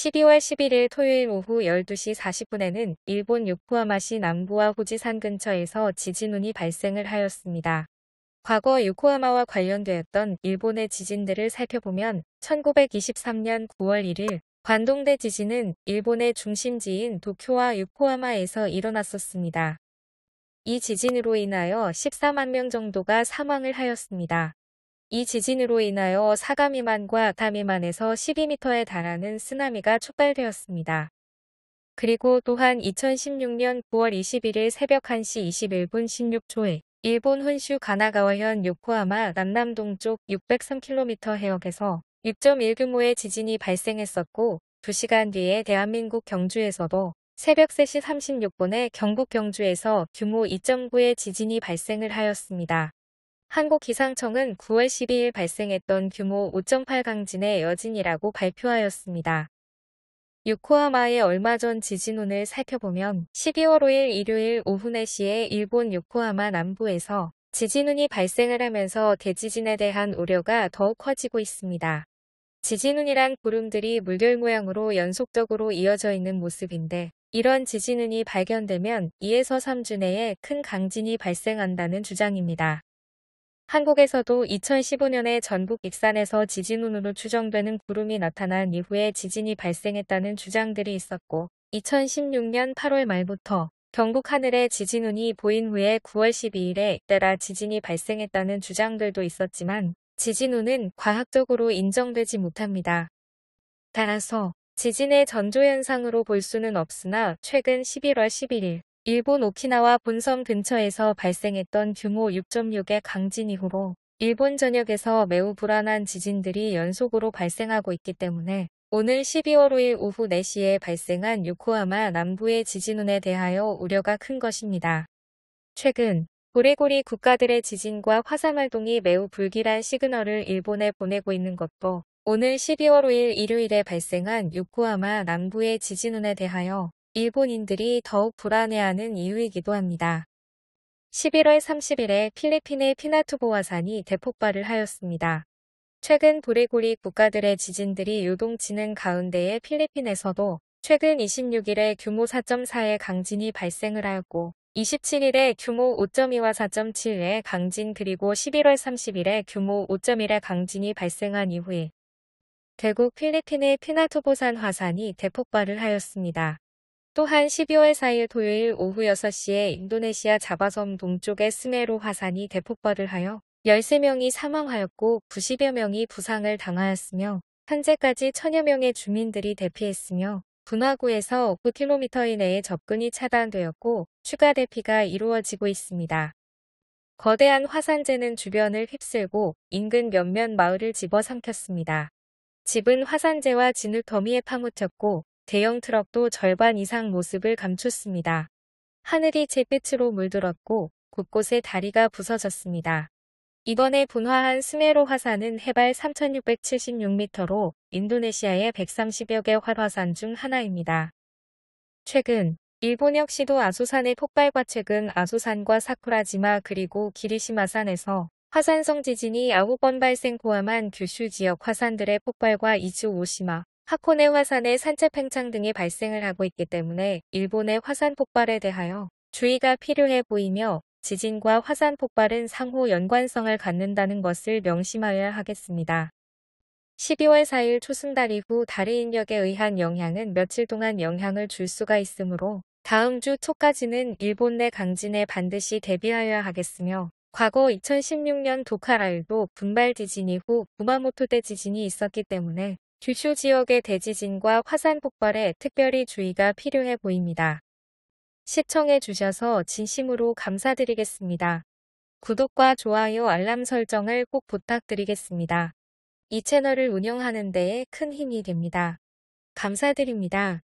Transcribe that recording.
12월 11일 토요일 오후 12시 40분에는 일본 요코하마시 남부와 후지산 근처에서 지진운이 발생을 하였습니다. 과거 요코하마와 관련되었던 일본의 지진들을 살펴보면 1923년 9월 1일 관동대 지진은 일본의 중심지인 도쿄와 요코하마에서 일어났었습니다. 이 지진으로 인하여 14만 명 정도가 사망을 하였습니다. 이 지진으로 인하여 사가 미만과 4 미만에서 12m에 달하는 쓰나미가 촉발되었습니다. 그리고 또한 2016년 9월 21일 새벽 1시 21분 16초에 일본 혼슈 가나가와현 요코하마 남남동쪽 603km 해역에서 6.1 규모의 지진이 발생했었고 2시간 뒤에 대한민국 경주에서도 새벽 3시 36분에 경북 경주에서 규모 2.9의 지진이 발생을 하였습니다. 한국기상청은 9월 12일 발생했던 규모 5.8 강진의 여진이라고 발표하였습니다. 요코하마의 얼마 전 지진운을 살펴보면 12월 5일 일요일 오후 4시에 일본 요코하마 남부에서 지진운이 발생을 하면서 대지진에 대한 우려가 더욱 커지고 있습니다. 지진운이란 구름들이 물결 모양으로 연속적으로 이어져 있는 모습인데 이런 지진운이 발견되면 2에서 3주 내에 큰 강진이 발생한다는 주장입니다. 한국에서도 2015년에 전북 익산에서 지진운으로 추정되는 구름이 나타난 이후에 지진이 발생했다는 주장들이 있었고 2016년 8월 말부터 경북 하늘에 지진운이 보인 후에 9월 12일에 잇따라 지진이 발생했다는 주장들도 있었지만 지진운은 과학적으로 인정되지 못합니다. 따라서 지진의 전조현상으로 볼 수는 없으나 최근 11월 11일 일본 오키나와 본섬 근처에서 발생했던 규모 6.6의 강진 이후로 일본 전역에서 매우 불안한 지진들이 연속으로 발생하고 있기 때문에 오늘 12월 5일 오후 4시에 발생한 요코하마 남부의 지진운에 대하여 우려가 큰 것입니다. 최근 고래고리 국가들의 지진과 화산활동이 매우 불길한 시그널을 일본에 보내고 있는 것도 오늘 12월 5일 일요일에 발생한 요코하마 남부의 지진운에 대하여 일본인들이 더욱 불안해하는 이유이기도 합니다. 11월 30일에 필리핀의 피나투보화산이 대폭발을 하였습니다. 최근 도레고리 국가들의 지진들이 요동치는 가운데에 필리핀에서도 최근 26일에 규모 4.4의 강진이 발생을 하였고 27일에 규모 5.2와 4.7의 강진 그리고 11월 30일에 규모 5.1의 강진이 발생한 이후에 대구 필리핀의 피나투보산 화산이 대폭발을 하였습니다. 또한 12월 4일 토요일 오후 6시에 인도네시아 자바섬 동쪽의 스메로 화산이 대폭발을 하여 13명이 사망하였고 90여 명이 부상을 당하였으며 현재까지 천여 명의 주민들이 대피했으며 분화구에서 5km 이내에 접근이 차단되었고 추가 대피가 이루어지고 있습니다. 거대한 화산재는 주변을 휩쓸고 인근 몇몇 마을을 집어삼켰습니다. 집은 화산재와 진흙 더미에 파묻혔고 대형 트럭도 절반 이상 모습을 감췄습니다. 하늘이 잿빛으로 물들었고 곳곳에 다리가 부서졌습니다. 이번에 분화한 스메로 화산은 해발 3676m로 인도네시아의 130여 개 활화산 중 하나입니다. 최근 일본 역시도 아소산의 폭발과 최근 아소산과 사쿠라지마 그리고 기리시마산에서 화산성 지진이 9번 발생 포함한 규슈 지역 화산들의 폭발과 이즈 오시마, 하코네 화산의 산책 팽창 등이 발생을 하고 있기 때문에 일본의 화산 폭발에 대하여 주의가 필요해 보이며 지진과 화산 폭발은 상호 연관성을 갖는다는 것을 명심하여야 하겠습니다. 12월 4일 초승달 이후 달의 인력에 의한 영향은 며칠 동안 영향을 줄 수가 있으므로 다음 주 초까지는 일본 내 강진에 반드시 대비하여야 하겠으며 과거 2016년 도카라일도 분발 지진 이후 구마모토대 지진이 있었기 때문에 규슈 지역의 대지진과 화산 폭발에 특별히 주의가 필요해 보입니다. 시청해 주셔서 진심으로 감사드리겠습니다. 구독과 좋아요 알람 설정을 꼭 부탁드리겠습니다. 이 채널을 운영하는 데에 큰 힘이 됩니다. 감사드립니다.